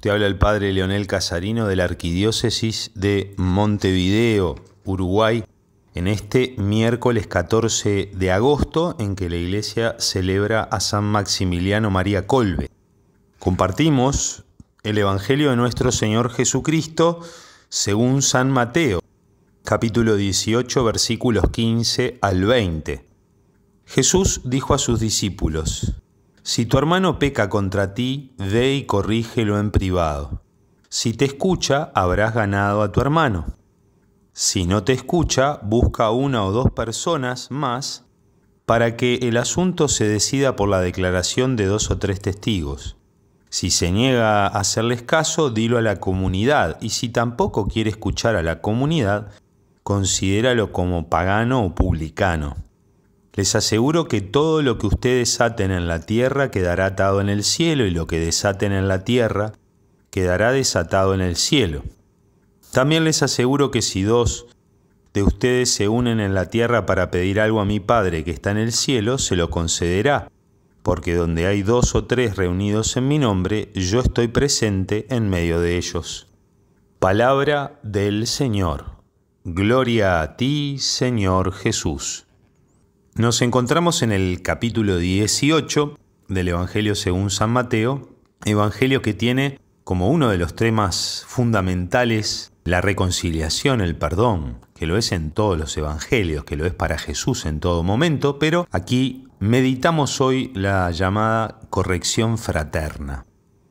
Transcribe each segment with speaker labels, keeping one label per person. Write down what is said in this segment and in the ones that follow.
Speaker 1: Te habla el padre Leonel Casarino de la Arquidiócesis de Montevideo, Uruguay, en este miércoles 14 de agosto en que la iglesia celebra a San Maximiliano María Colbe. Compartimos el Evangelio de nuestro Señor Jesucristo según San Mateo, capítulo 18, versículos 15 al 20. Jesús dijo a sus discípulos, si tu hermano peca contra ti, ve y corrígelo en privado. Si te escucha, habrás ganado a tu hermano. Si no te escucha, busca una o dos personas más para que el asunto se decida por la declaración de dos o tres testigos. Si se niega a hacerles caso, dilo a la comunidad y si tampoco quiere escuchar a la comunidad, considéralo como pagano o publicano. Les aseguro que todo lo que ustedes aten en la tierra quedará atado en el cielo y lo que desaten en la tierra quedará desatado en el cielo. También les aseguro que si dos de ustedes se unen en la tierra para pedir algo a mi Padre que está en el cielo, se lo concederá, porque donde hay dos o tres reunidos en mi nombre, yo estoy presente en medio de ellos. Palabra del Señor. Gloria a ti, Señor Jesús. Nos encontramos en el capítulo 18 del Evangelio según San Mateo, Evangelio que tiene como uno de los temas fundamentales la reconciliación, el perdón, que lo es en todos los Evangelios, que lo es para Jesús en todo momento, pero aquí meditamos hoy la llamada corrección fraterna.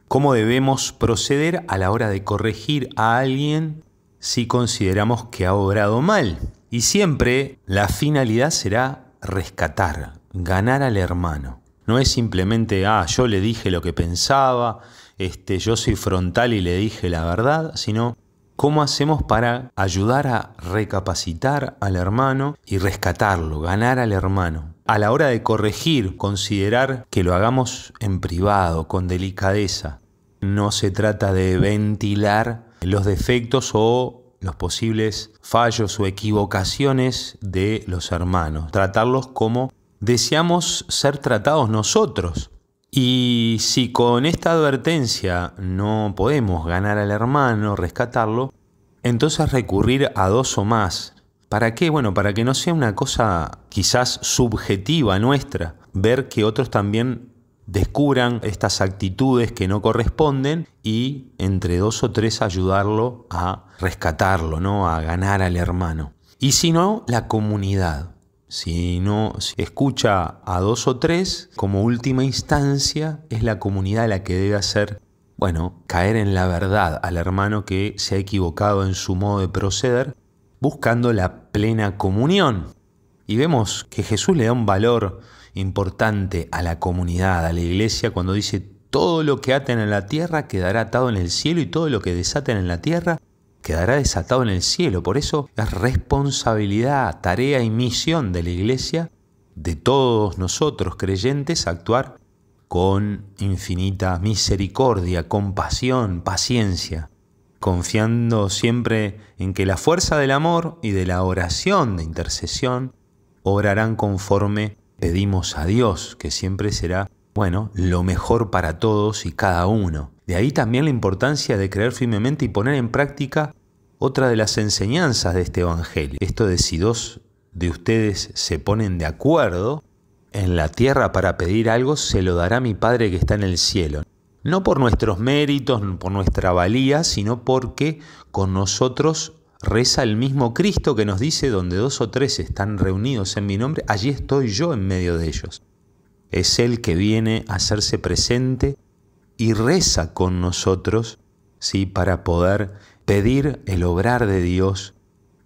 Speaker 1: ¿Cómo debemos proceder a la hora de corregir a alguien si consideramos que ha obrado mal? Y siempre la finalidad será rescatar, ganar al hermano. No es simplemente, ah, yo le dije lo que pensaba, este, yo soy frontal y le dije la verdad, sino cómo hacemos para ayudar a recapacitar al hermano y rescatarlo, ganar al hermano. A la hora de corregir, considerar que lo hagamos en privado, con delicadeza. No se trata de ventilar los defectos o los posibles fallos o equivocaciones de los hermanos, tratarlos como deseamos ser tratados nosotros. Y si con esta advertencia no podemos ganar al hermano, rescatarlo, entonces recurrir a dos o más. ¿Para qué? Bueno, para que no sea una cosa quizás subjetiva nuestra, ver que otros también descubran estas actitudes que no corresponden y entre dos o tres ayudarlo a rescatarlo, ¿no? a ganar al hermano. Y si no, la comunidad. Si no escucha a dos o tres, como última instancia, es la comunidad la que debe hacer, bueno, caer en la verdad al hermano que se ha equivocado en su modo de proceder, buscando la plena comunión, y vemos que Jesús le da un valor importante a la comunidad, a la iglesia, cuando dice, todo lo que aten en la tierra quedará atado en el cielo y todo lo que desaten en la tierra quedará desatado en el cielo. Por eso es responsabilidad, tarea y misión de la iglesia, de todos nosotros creyentes, actuar con infinita misericordia, compasión, paciencia, confiando siempre en que la fuerza del amor y de la oración de intercesión obrarán conforme pedimos a Dios, que siempre será, bueno, lo mejor para todos y cada uno. De ahí también la importancia de creer firmemente y poner en práctica otra de las enseñanzas de este Evangelio. Esto de si dos de ustedes se ponen de acuerdo en la tierra para pedir algo, se lo dará mi Padre que está en el cielo. No por nuestros méritos, por nuestra valía, sino porque con nosotros reza el mismo Cristo que nos dice, donde dos o tres están reunidos en mi nombre, allí estoy yo en medio de ellos. Es Él que viene a hacerse presente y reza con nosotros, ¿sí? para poder pedir el obrar de Dios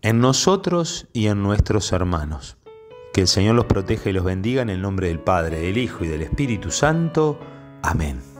Speaker 1: en nosotros y en nuestros hermanos. Que el Señor los proteja y los bendiga en el nombre del Padre, del Hijo y del Espíritu Santo. Amén.